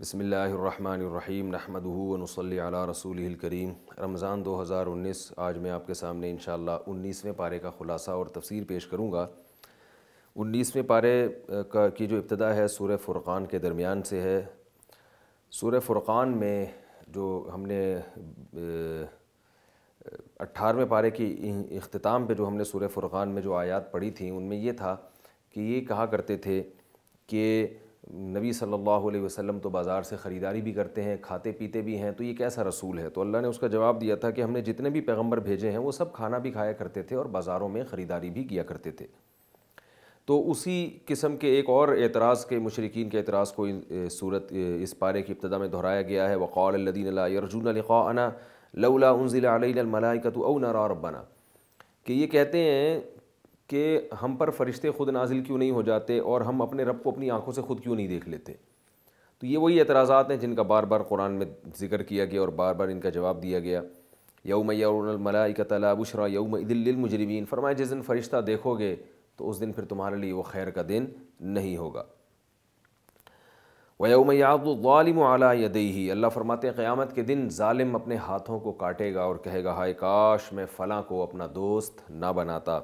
بسم اللہ الرحمن الرحیم ونصلی علی رسول الکریم رمضان دو ہزار انیس آج میں آپ کے سامنے انشاءاللہ اللہ انیسویں پارے کا خلاصہ اور تفسیر پیش کروں گا انیسویں پارے کا کی جو ابتدا ہے سورہ فرقان کے درمیان سے ہے سورہ فرقان میں جو ہم نے اٹھارہویں پارے کی اختتام پہ جو ہم نے سورہ فرقان میں جو آیات پڑھی تھیں ان میں یہ تھا کہ یہ کہا کرتے تھے کہ نبی صلی اللہ علیہ وسلم تو بازار سے خریداری بھی کرتے ہیں کھاتے پیتے بھی ہیں تو یہ کیسا رسول ہے تو اللہ نے اس کا جواب دیا تھا کہ ہم نے جتنے بھی پیغمبر بھیجے ہیں وہ سب کھانا بھی کھایا کرتے تھے اور بازاروں میں خریداری بھی کیا کرتے تھے تو اسی قسم کے ایک اور اعتراض کے مشرقین کے اعتراض کو صورت اس پارے کی ابتدا میں دہرایا گیا ہے وقال الدین اللہ یرجون جُون لولا انزل للا الملائکۃ او الملائی کا تو کہ یہ کہتے ہیں کہ ہم پر فرشتے خود نازل کیوں نہیں ہو جاتے اور ہم اپنے رب کو اپنی آنکھوں سے خود کیوں نہیں دیکھ لیتے تو یہ وہی اعتراضات ہیں جن کا بار بار قرآن میں ذکر کیا گیا اور بار بار ان کا جواب دیا گیا یوم یوملاک تعلیٰ بشرا یوم عید المجرمین فرمائے جس دن فرشتہ دیکھو گے تو اس دن پھر تمہارے لیے وہ خیر کا دن نہیں ہوگا ورومیات الم عالیہ دیہی اللہ ہیں قیامت کے دن ظالم اپنے ہاتھوں کو کاٹے گا اور کہے گا ہائے کاش میں فلاں کو اپنا دوست نہ بناتا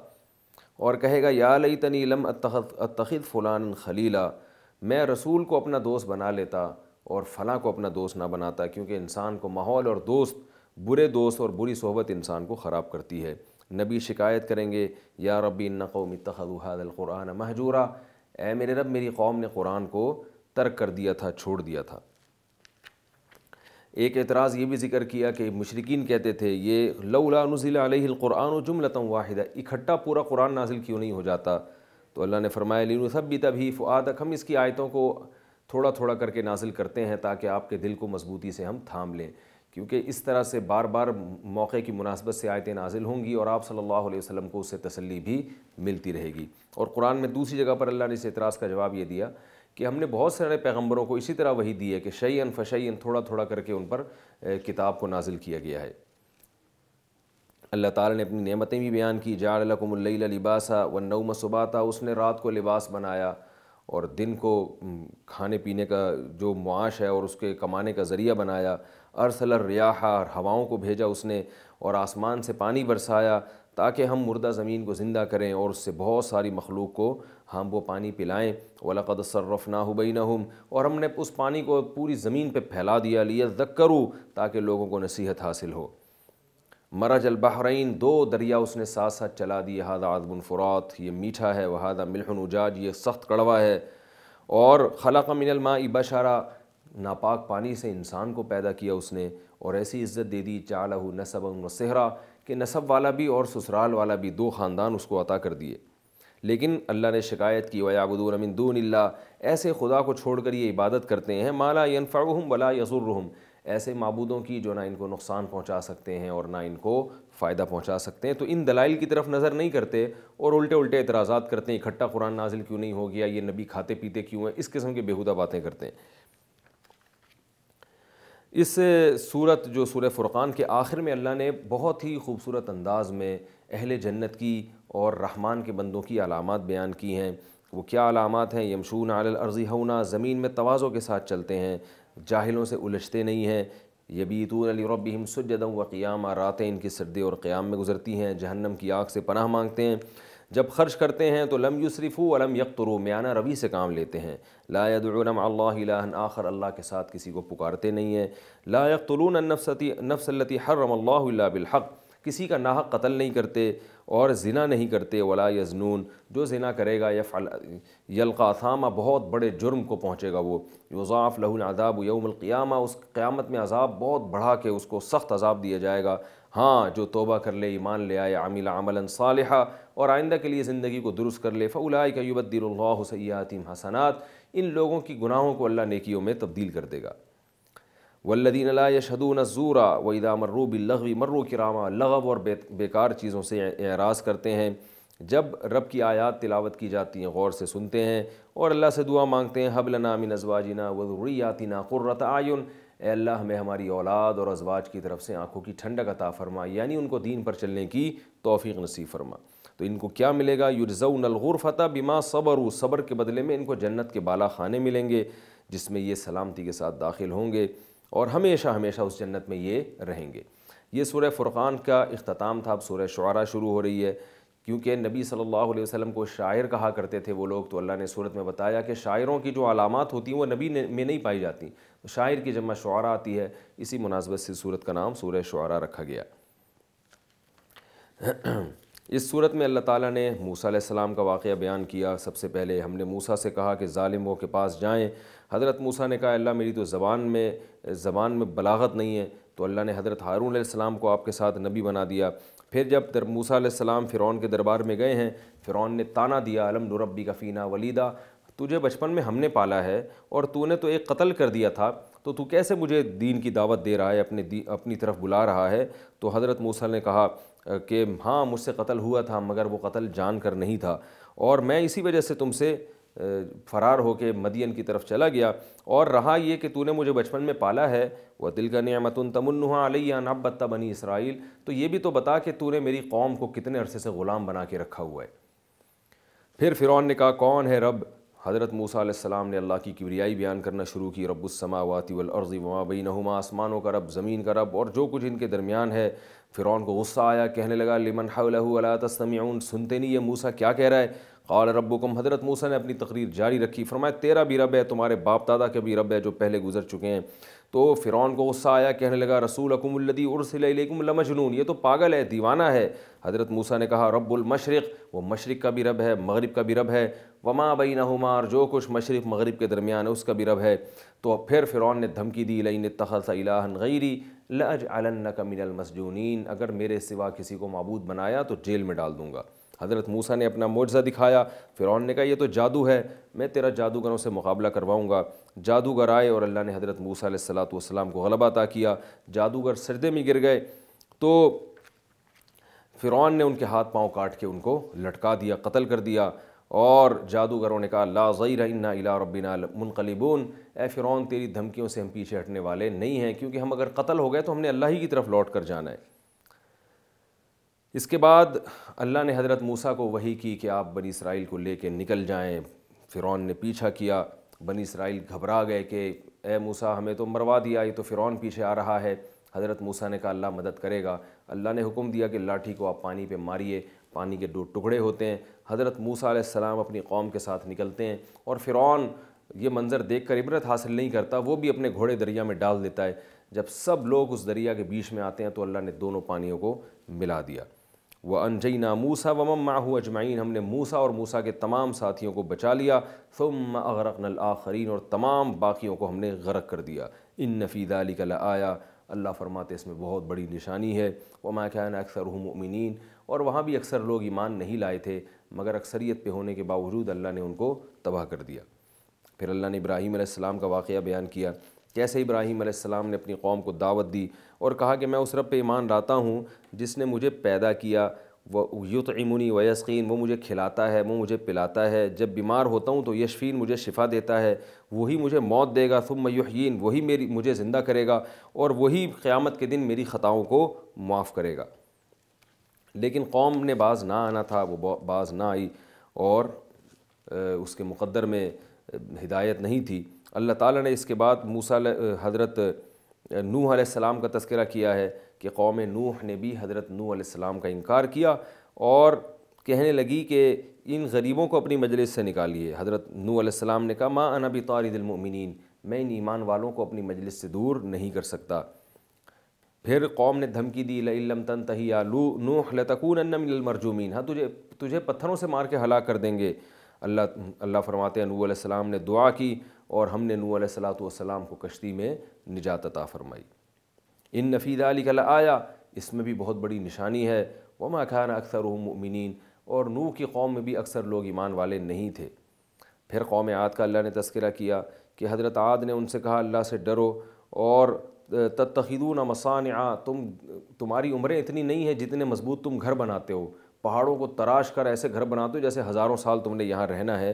اور کہے گا یا لئی تنی لم اتخذ فلان خلیلہ میں رسول کو اپنا دوست بنا لیتا اور فلاں کو اپنا دوست نہ بناتا کیونکہ انسان کو ماحول اور دوست برے دوست اور بری صحبت انسان کو خراب کرتی ہے نبی شکایت کریں گے یا ربی نقو قوم هذا القرآن محجورہ اے میرے رب میری قوم نے قرآن کو ترک کر دیا تھا چھوڑ دیا تھا ایک اعتراض یہ بھی ذکر کیا کہ مشرقین کہتے تھے یہ لولا نزل علیہ القرآن و جملت واحدہ اکھٹا پورا قرآن نازل کیوں نہیں ہو جاتا تو اللہ نے فرمایا لینو سب بھی تبھی فعاد ہم اس کی آیتوں کو تھوڑا تھوڑا کر کے نازل کرتے ہیں تاکہ آپ کے دل کو مضبوطی سے ہم تھام لیں کیونکہ اس طرح سے بار بار موقع کی مناسبت سے آیتیں نازل ہوں گی اور آپ صلی اللہ علیہ وسلم کو اس سے تسلی بھی ملتی رہے گی اور قرآن میں دوسری جگہ پر اللہ نے اس اعتراض کا جواب یہ دیا کہ ہم نے بہت سارے پیغمبروں کو اسی طرح وہی دی ہے کہ شعین فشعین تھوڑا تھوڑا کر کے ان پر کتاب کو نازل کیا گیا ہے اللہ تعالیٰ نے اپنی نعمتیں بھی بیان کی جا لکم اللیل لباسا مصبحا سباتا اس نے رات کو لباس بنایا اور دن کو کھانے پینے کا جو معاش ہے اور اس کے کمانے کا ذریعہ بنایا ارسل الریاحہ اور ہواؤں کو بھیجا اس نے اور آسمان سے پانی برسایا تاکہ ہم مردہ زمین کو زندہ کریں اور اس سے بہت ساری مخلوق کو ہم وہ پانی پلائیں وَلَقَدْ صَرَّفْنَاهُ نہ اور ہم نے اس پانی کو پوری زمین پہ پھیلا دیا لیا ذکرو تاکہ لوگوں کو نصیحت حاصل ہو مرج البحرین دو دریا اس نے ساتھ ساتھ چلا دی فرات یہ میٹھا ہے وہادہ ملحن اجاج یہ سخت کڑوا ہے اور خلق من الماء بشارا ناپاک پانی سے انسان کو پیدا کیا اس نے اور ایسی عزت دے دی چالہ نصب و صحرا کہ نصب والا بھی اور سسرال والا بھی دو خاندان اس کو عطا کر دیے لیکن اللہ نے شکایت کی دون اللہ ایسے خدا کو چھوڑ کر یہ عبادت کرتے ہیں مالا یون ولا بلا ایسے معبودوں کی جو نہ ان ان کو کو نقصان پہنچا پہنچا سکتے سکتے ہیں ہیں اور نہ فائدہ تو ان دلائل کی طرف نظر نہیں کرتے اور الٹے الٹے اعتراضات کرتے ہیں اکٹھا قرآن نازل کیوں نہیں ہو گیا یہ نبی کھاتے پیتے کیوں ہیں اس قسم کے باتیں کرتے ہیں اس صورت جو سورہ فرقان کے آخر میں اللہ نے بہت ہی خوبصورت انداز میں اہل جنت کی اور رحمان کے بندوں کی علامات بیان کی ہیں وہ کیا علامات ہیں یمشون علی الارضی ہونا زمین میں توازوں کے ساتھ چلتے ہیں جاہلوں سے الجھتے نہیں ہیں یبیتون علی ربہم جدم و قیام راتیں ان کی سردے اور قیام میں گزرتی ہیں جہنم کی آگ سے پناہ مانگتے ہیں جب خرچ کرتے ہیں تو لم یسرفو صرف علم یکقترو میانہ روی سے کام لیتے ہیں لا اللہ آخر اللہ کے ساتھ کسی کو پکارتے نہیں ہیں لا النفستی نفس التی حرم اللہ اللہ بالحق کسی کا ناحق قتل نہیں کرتے اور زنا نہیں کرتے ولا یزنون جو زنا کرے گا یفعل یلقا تھامہ بہت بڑے جرم کو پہنچے گا وہ لہ العذاب یوم القیامہ اس قیامت میں عذاب بہت بڑھا کے اس کو سخت عذاب دیا جائے گا ہاں جو توبہ کر لے ایمان لے آئے عامل عمل صالحہ اور آئندہ کے لیے زندگی کو درست کر لے فعلۂ کا بد دین الغاح سیاتی ان لوگوں کی گناہوں کو اللہ نیکیوں میں تبدیل کر دے گا والذین لا یشہدون شدون و ادا مروب باللغو مرو کراما لغو اور بیکار چیزوں سے اعراض کرتے ہیں جب رب کی آیات تلاوت کی جاتی ہیں غور سے سنتے ہیں اور اللہ سے دعا مانگتے ہیں حب لنا من ازواجنا و ذریاتنا قرۃ اعین اے اللہ ہمیں ہماری اولاد اور ازواج کی طرف سے آنکھوں کی ٹھنڈا فرما یعنی ان کو دین پر چلنے کی توفیق نصیب فرما تو ان کو کیا ملے گا یرزون الغرفتہ بما صبر و صبر کے بدلے میں ان کو جنت کے بالا خانے ملیں گے جس میں یہ سلامتی کے ساتھ داخل ہوں گے اور ہمیشہ ہمیشہ اس جنت میں یہ رہیں گے یہ سورہ فرقان کا اختتام تھا اب سورہ شعرا شروع ہو رہی ہے کیونکہ نبی صلی اللہ علیہ وسلم کو شاعر کہا کرتے تھے وہ لوگ تو اللہ نے صورت میں بتایا کہ شاعروں کی جو علامات ہوتی ہیں وہ نبی میں نہیں پائی جاتی تو شاعر کی جمع شعرا آتی ہے اسی مناسبت سے صورت کا نام سورہ شعرا رکھا گیا اس صورت میں اللہ تعالیٰ نے موسیٰ علیہ السلام کا واقعہ بیان کیا سب سے پہلے ہم نے موسیٰ سے کہا کہ ظالم وہ کے پاس جائیں حضرت موسیٰ نے کہا اللہ میری تو زبان میں زبان میں بلاغت نہیں ہے تو اللہ نے حضرت ہارون علیہ السلام کو آپ کے ساتھ نبی بنا دیا پھر جب در موسیٰ علیہ السلام فرعون کے دربار میں گئے ہیں فرعون نے تانہ دیا علم کا کفینہ ولیدہ تجھے بچپن میں ہم نے پالا ہے اور تو نے تو ایک قتل کر دیا تھا تو کیسے مجھے دین کی دعوت دے رہا ہے اپنے اپنی طرف بلا رہا ہے تو حضرت موسیٰ نے کہا کہ ہاں مجھ سے قتل ہوا تھا مگر وہ قتل جان کر نہیں تھا اور میں اسی وجہ سے تم سے فرار ہو کے مدین کی طرف چلا گیا اور رہا یہ کہ تو نے مجھے بچپن میں پالا ہے وہ دل کا نعمت متن تمنحا علیہ نبتہ بنی اسرائیل تو یہ بھی تو بتا کہ تو نے میری قوم کو کتنے عرصے سے غلام بنا کے رکھا ہوا ہے پھر فرعون نے کہا کون ہے رب حضرت موسیٰ علیہ السلام نے اللہ کی کبریائی بیان کرنا شروع کی رب السماوات والارض وما بینہما آسمانوں کا رب زمین کا رب اور جو کچھ ان کے درمیان ہے فرعون کو غصہ آیا کہنے لگا لمن حولہ ولا تستمعون سنتے نہیں یہ موسیٰ کیا کہہ رہا ہے قال ربکم حضرت موسیٰ نے اپنی تقریر جاری رکھی فرمایا تیرا بھی رب ہے تمہارے باپ دادا کے بھی رب ہے جو پہلے گزر چکے ہیں تو فرعون کو غصہ آیا کہنے لگا رسول اکم الدی ارسل علیکم لمجنون یہ تو پاگل ہے دیوانہ ہے حضرت موسیٰ نے کہا رب المشرق وہ مشرق کا بھی رب ہے مغرب کا بھی رب ہے وماں بینار جو کچھ مشرق مغرب کے درمیان ہے اس کا بھی رب ہے تو پھر فرعون نے دھمکی دی لئن تحصی اللہ غیری لج الن من المسجونین اگر میرے سوا کسی کو معبود بنایا تو جیل میں ڈال دوں گا حضرت موسا نے اپنا معجزہ دکھایا فرعون نے کہا یہ تو جادو ہے میں تیرا جادوگروں سے مقابلہ کرواؤں گا جادوگر آئے اور اللہ نے حضرت موسیٰ علیہ السلاۃ والسلام کو غلبہ عطا کیا جادوگر سردے میں گر گئے تو فرعون نے ان کے ہاتھ پاؤں کاٹ کے ان کو لٹکا دیا قتل کر دیا اور جادوگروں نے کہا اللہ ذئی انا الا ربنا منقلبون اے فرعون تیری دھمکیوں سے ہم پیچھے ہٹنے والے نہیں ہیں کیونکہ ہم اگر قتل ہو گئے تو ہم نے اللہ ہی کی طرف لوٹ کر جانا ہے اس کے بعد اللہ نے حضرت موسیٰ کو وہی کی کہ آپ بنی اسرائیل کو لے کے نکل جائیں فرعون نے پیچھا کیا بنی اسرائیل گھبرا گئے کہ اے موسیٰ ہمیں تو مروا دیا یہ تو فرعون پیچھے آ رہا ہے حضرت موسیٰ نے کہا اللہ مدد کرے گا اللہ نے حکم دیا کہ لاٹھی کو آپ پانی پہ ماریے پانی کے دو ٹکڑے ہوتے ہیں حضرت موسیٰ علیہ السلام اپنی قوم کے ساتھ نکلتے ہیں اور فرعون یہ منظر دیکھ کر عبرت حاصل نہیں کرتا وہ بھی اپنے گھوڑے دریا میں ڈال دیتا ہے جب سب لوگ اس دریا کے بیچ میں آتے ہیں تو اللہ نے دونوں پانیوں کو ملا دیا وہ انجینا موسا و مماحو اجمعین ہم نے موسا اور موسا کے تمام ساتھیوں کو بچا لیا ثم اغرقن القرین اور تمام باقیوں کو ہم نے غرق کر دیا ان نفیزہ علی کل آیا اللہ فرماتے اس میں بہت بڑی نشانی ہے وما مائے اکثر مؤمنین اور وہاں بھی اکثر لوگ ایمان نہیں لائے تھے مگر اکثریت پہ ہونے کے باوجود اللہ نے ان کو تباہ کر دیا پھر اللہ نے ابراہیم علیہ السلام کا واقعہ بیان کیا جیسے ابراہیم علیہ السلام نے اپنی قوم کو دعوت دی اور کہا کہ میں اس رب پہ ایمان لاتا ہوں جس نے مجھے پیدا کیا وہ و یسقین وہ مجھے کھلاتا ہے وہ مجھے پلاتا ہے جب بیمار ہوتا ہوں تو یشفین مجھے شفا دیتا ہے وہی مجھے موت دے گا ثم یحیین وہی میری مجھے زندہ کرے گا اور وہی قیامت کے دن میری خطاؤں کو معاف کرے گا لیکن قوم نے بعض نہ آنا تھا وہ بعض نہ آئی اور اس کے مقدر میں ہدایت نہیں تھی اللہ تعالیٰ نے اس کے بعد موسلم حضرت نوح علیہ السلام کا تذکرہ کیا ہے کہ قوم نوح نے بھی حضرت نوح علیہ السلام کا انکار کیا اور کہنے لگی کہ ان غریبوں کو اپنی مجلس سے نکالیے حضرت نوح علیہ السلام نے کہا ما انا بھی طارد المؤمنین میں ان ایمان والوں کو اپنی مجلس سے دور نہیں کر سکتا پھر قوم نے دھمکی دی تنتہیا لوخلتقون علم المرجمین ہاں تجھے تجھے پتھروں سے مار کے ہلاک کر دیں گے اللہ اللہ ہیں نوح علیہ السلام نے دعا کی اور ہم نے نو علیہ السلاۃ والسلام السلام کو کشتی میں نجات عطا فرمائی ان نفیدہ علی کل آیا اس میں بھی بہت بڑی نشانی ہے وما خان اکثر مؤمنین اور نو کی قوم میں بھی اکثر لوگ ایمان والے نہیں تھے پھر قوم عاد کا اللہ نے تذکرہ کیا کہ حضرت عاد نے ان سے کہا اللہ سے ڈرو اور تتخدون مسان تم تمہاری عمریں اتنی نہیں ہیں جتنے مضبوط تم گھر بناتے ہو پہاڑوں کو تراش کر ایسے گھر بناتے ہو جیسے ہزاروں سال تم نے یہاں رہنا ہے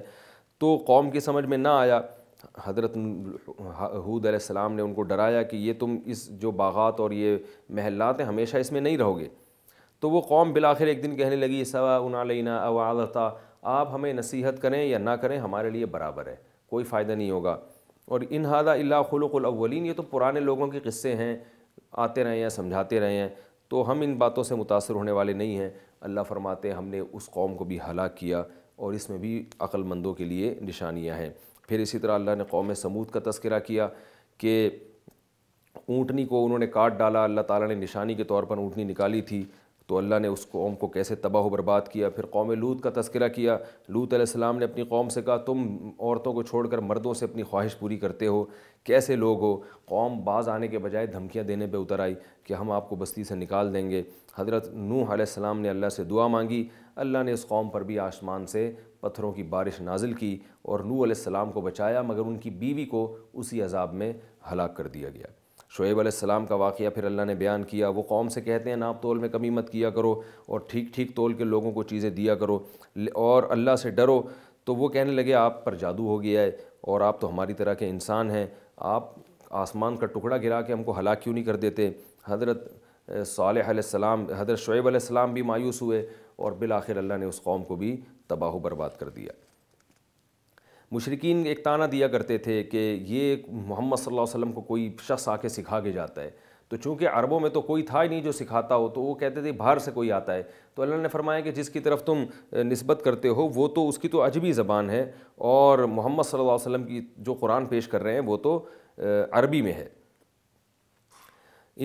تو قوم کی سمجھ میں نہ آیا حضرت حود علیہ السلام نے ان کو ڈرایا کہ یہ تم اس جو باغات اور یہ محلات ہیں ہمیشہ اس میں نہیں رہو گے تو وہ قوم بالآخر ایک دن کہنے لگی علینا او اوالطا آپ ہمیں نصیحت کریں یا نہ کریں ہمارے لیے برابر ہے کوئی فائدہ نہیں ہوگا اور ان ہادہ اللہ خلق الاولین یہ تو پرانے لوگوں کے قصے ہیں آتے رہے ہیں سمجھاتے رہے ہیں تو ہم ان باتوں سے متاثر ہونے والے نہیں ہیں اللہ فرماتے ہم نے اس قوم کو بھی ہلاک کیا اور اس میں بھی عقل مندوں کے لیے نشانیاں ہیں پھر اسی طرح اللہ نے قوم سمود کا تذکرہ کیا کہ اونٹنی کو انہوں نے کاٹ ڈالا اللہ تعالیٰ نے نشانی کے طور پر اونٹنی نکالی تھی تو اللہ نے اس قوم کو کیسے تباہ و برباد کیا پھر قوم لوت کا تذکرہ کیا لوت علیہ السلام نے اپنی قوم سے کہا تم عورتوں کو چھوڑ کر مردوں سے اپنی خواہش پوری کرتے ہو کیسے لوگ ہو قوم باز آنے کے بجائے دھمکیاں دینے پہ اتر آئی کہ ہم آپ کو بستی سے نکال دیں گے حضرت نوح علیہ السلام نے اللہ سے دعا مانگی اللہ نے اس قوم پر بھی آشمان سے پتھروں کی بارش نازل کی اور نو علیہ السلام کو بچایا مگر ان کی بیوی کو اسی عذاب میں ہلاک کر دیا گیا شعیب علیہ السلام کا واقعہ پھر اللہ نے بیان کیا وہ قوم سے کہتے ہیں ناپ تول میں کمی مت کیا کرو اور ٹھیک ٹھیک تول کے لوگوں کو چیزیں دیا کرو اور اللہ سے ڈرو تو وہ کہنے لگے آپ پر جادو ہو گیا ہے اور آپ تو ہماری طرح کے انسان ہیں آپ آسمان کا ٹکڑا گرا کے ہم کو ہلاک کیوں نہیں کر دیتے حضرت صالح علیہ السلام حضرت شعیب علیہ السلام بھی مایوس ہوئے اور بالآخر اللہ نے اس قوم کو بھی تباہ و برباد کر دیا مشرقین ایک تانہ دیا کرتے تھے کہ یہ محمد صلی اللہ علیہ وسلم کو کوئی شخص آ کے سکھا کے جاتا ہے تو چونکہ عربوں میں تو کوئی تھا ہی نہیں جو سکھاتا ہو تو وہ کہتے تھے باہر سے کوئی آتا ہے تو اللہ نے فرمایا کہ جس کی طرف تم نسبت کرتے ہو وہ تو اس کی تو عجبی زبان ہے اور محمد صلی اللہ علیہ وسلم کی جو قرآن پیش کر رہے ہیں وہ تو عربی میں ہے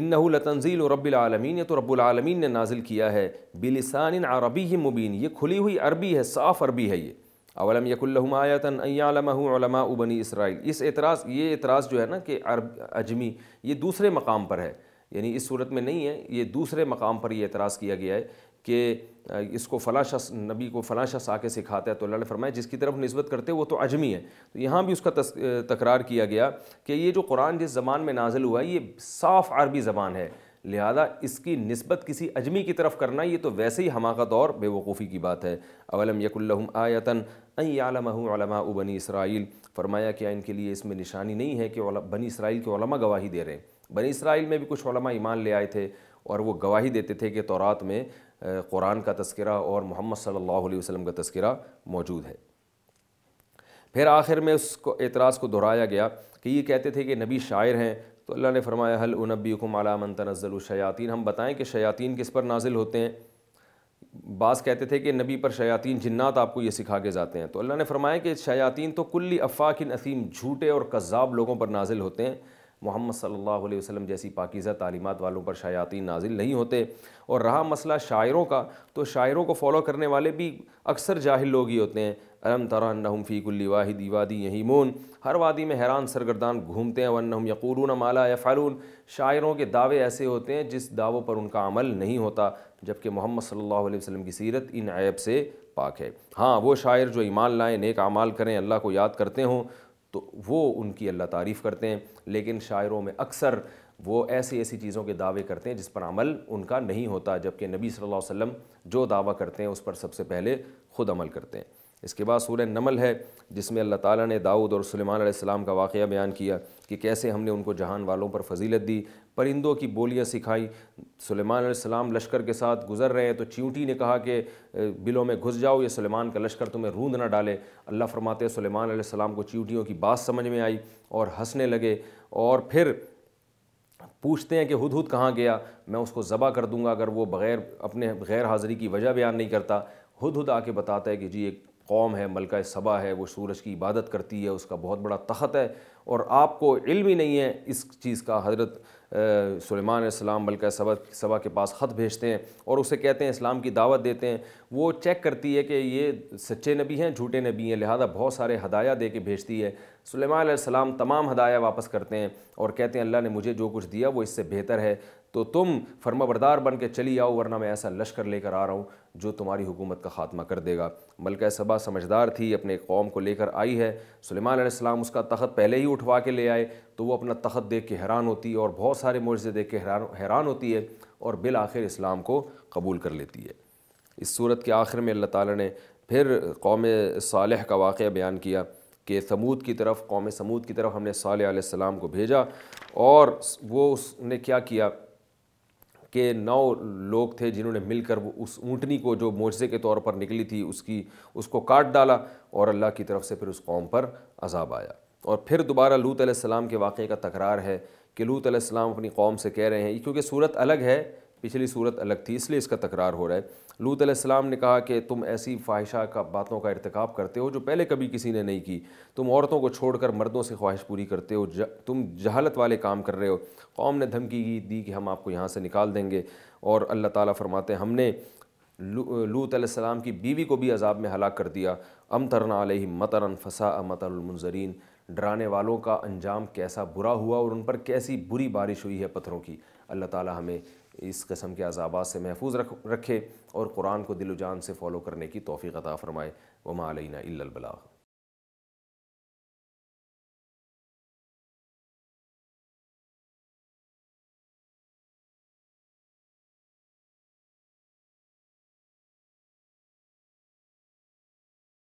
اننا لتنزیل و رب العالمین یہ تو رب العالمین نے نازل کیا ہے بلسان عربی مبین یہ کھلی ہوئی عربی ہے صاف عربی ہے یہ اولم یق الماََََََََََََََََََََ علمہ علماء بنی اسرائیل اس اعتراض یہ اعتراض جو ہے نا کہ عرب اجمی یہ دوسرے مقام پر ہے یعنی اس صورت میں نہیں ہے یہ دوسرے مقام پر یہ اعتراض کیا گیا ہے کہ اس کو فلاں نبی کو فلاں آ کے سکھاتا ہے تو اللہ نے فرمایا جس کی طرف نسبت کرتے وہ تو اجمی ہے یہاں بھی اس کا تکرار کیا گیا کہ یہ جو قرآن جس زبان میں نازل ہوا ہے یہ صاف عربی زبان ہے لہذا اس کی نسبت کسی اجمی کی طرف کرنا یہ تو ویسے ہی حماقت اور بے وقوفی کی بات ہے اولم یک الحم آیتن این عالمہ علمہ علماء بنی اسرائیل فرمایا کیا ان کے لیے اس میں نشانی نہیں ہے کہ بنی اسرائیل کے علماء گواہی دے رہے ہیں بنی اسرائیل میں بھی کچھ علماء ایمان لے آئے تھے اور وہ گواہی دیتے تھے کہ تورات میں قرآن کا تذکرہ اور محمد صلی اللہ علیہ وسلم کا تذکرہ موجود ہے پھر آخر میں اس کو اعتراض کو دہرایا گیا کہ یہ کہتے تھے کہ نبی شاعر ہیں تو اللہ نے فرمایا حل النبی کمعالا من تنزل الشیاطین ہم بتائیں کہ شیاطین کس پر نازل ہوتے ہیں بعض کہتے تھے کہ نبی پر شیاطین جنات آپ کو یہ سکھا کے جاتے ہیں تو اللہ نے فرمایا کہ شیاطین تو کلی ان عسیم جھوٹے اور قذاب لوگوں پر نازل ہوتے ہیں محمد صلی اللہ علیہ وسلم جیسی پاکیزہ تعلیمات والوں پر شایاتی نازل نہیں ہوتے اور رہا مسئلہ شاعروں کا تو شاعروں کو فالو کرنے والے بھی اکثر جاہل لوگ ہی ہوتے ہیں الم تر فی کلی واحد وادی یہیں مون ہر وادی میں حیران سرگردان گھومتے ہیں وََّم یقولون مالا یفعلون یا شاعروں کے دعوے ایسے ہوتے ہیں جس دعووں پر ان کا عمل نہیں ہوتا جبکہ محمد صلی اللہ علیہ وسلم کی سیرت ان عیب سے پاک ہے ہاں وہ شاعر جو ایمان لائیں نیک عمال کریں اللہ کو یاد کرتے ہوں تو وہ ان کی اللہ تعریف کرتے ہیں لیکن شاعروں میں اکثر وہ ایسی ایسی چیزوں کے دعوے کرتے ہیں جس پر عمل ان کا نہیں ہوتا جبکہ نبی صلی اللہ علیہ وسلم جو دعویٰ کرتے ہیں اس پر سب سے پہلے خود عمل کرتے ہیں اس کے بعد سورہ نمل ہے جس میں اللہ تعالیٰ نے داؤد اور سلیمان علیہ السلام کا واقعہ بیان کیا کہ کیسے ہم نے ان کو جہان والوں پر فضیلت دی پرندوں کی بولیاں سکھائیں سلیمان علیہ السلام لشکر کے ساتھ گزر رہے ہیں تو چیوٹی نے کہا کہ بلوں میں گھس جاؤ یہ سلیمان کا لشکر تمہیں روند نہ ڈالے اللہ فرماتے سلیمان علیہ السلام کو چیوٹیوں کی بات سمجھ میں آئی اور ہنسنے لگے اور پھر پوچھتے ہیں کہ ہد ہد کہاں گیا میں اس کو ذبح کر دوں گا اگر وہ بغیر اپنے غیر حاضری کی وجہ بیان نہیں کرتا ہد ہد آ کے بتاتا ہے کہ جی ایک قوم ہے ملکہ صبا ہے وہ سورج کی عبادت کرتی ہے اس کا بہت بڑا تخت ہے اور آپ کو علم ہی نہیں ہے اس چیز کا حضرت سلیمان علیہ السلام ملکہ صبا صبا کے پاس خط بھیجتے ہیں اور اسے کہتے ہیں اسلام کی دعوت دیتے ہیں وہ چیک کرتی ہے کہ یہ سچے نبی ہیں جھوٹے نبی ہیں لہذا بہت سارے ہدایہ دے کے بھیجتی ہے سلیمان علیہ السلام تمام ہدایہ واپس کرتے ہیں اور کہتے ہیں اللہ نے مجھے جو کچھ دیا وہ اس سے بہتر ہے تو تم فرما بردار بن کے چلی آؤ ورنہ میں ایسا لشکر لے کر آ رہا ہوں جو تمہاری حکومت کا خاتمہ کر دے گا ملکہ سبا سمجھدار تھی اپنے قوم کو لے کر آئی ہے سلیمان علیہ السلام اس کا تخت پہلے ہی اٹھوا کے لے آئے تو وہ اپنا تخت دیکھ کے حیران ہوتی ہے اور بہت سارے معجزے دیکھ کے حیران حیران ہوتی ہے اور بالآخر اسلام کو قبول کر لیتی ہے اس صورت کے آخر میں اللہ تعالیٰ نے پھر قوم صالح کا واقعہ بیان کیا کہ سمود کی طرف قوم سمود کی طرف ہم نے صالح علیہ السلام کو بھیجا اور وہ اس نے کیا کیا کے نو لوگ تھے جنہوں نے مل کر وہ اس اونٹنی کو جو معجزے کے طور پر نکلی تھی اس کی اس کو کاٹ ڈالا اور اللہ کی طرف سے پھر اس قوم پر عذاب آیا اور پھر دوبارہ لوت علیہ السلام کے واقعے کا تکرار ہے کہ لوت علیہ السلام اپنی قوم سے کہہ رہے ہیں کیونکہ صورت الگ ہے پچھلی صورت الگ تھی اس لیے اس کا تکرار ہو رہا ہے لوت علیہ السلام نے کہا کہ تم ایسی خواہشہ کا باتوں کا ارتکاب کرتے ہو جو پہلے کبھی کسی نے نہیں کی تم عورتوں کو چھوڑ کر مردوں سے خواہش پوری کرتے ہو تم جہالت والے کام کر رہے ہو قوم نے دھمکی دی کہ ہم آپ کو یہاں سے نکال دیں گے اور اللہ تعالیٰ فرماتے ہیں ہم نے لوت علیہ السلام کی بیوی کو بھی عذاب میں ہلاک کر دیا ام ترنا علیہ مترن فسا مطر المنظرین ڈرانے والوں کا انجام کیسا برا ہوا اور ان پر کیسی بری بارش ہوئی ہے پتھروں کی اللہ تعالیٰ ہمیں اس قسم کے عذابات سے محفوظ رکھے اور قرآن کو دل و جان سے فالو کرنے کی توفیق عطا فرمائے وما علینا الا البلاغ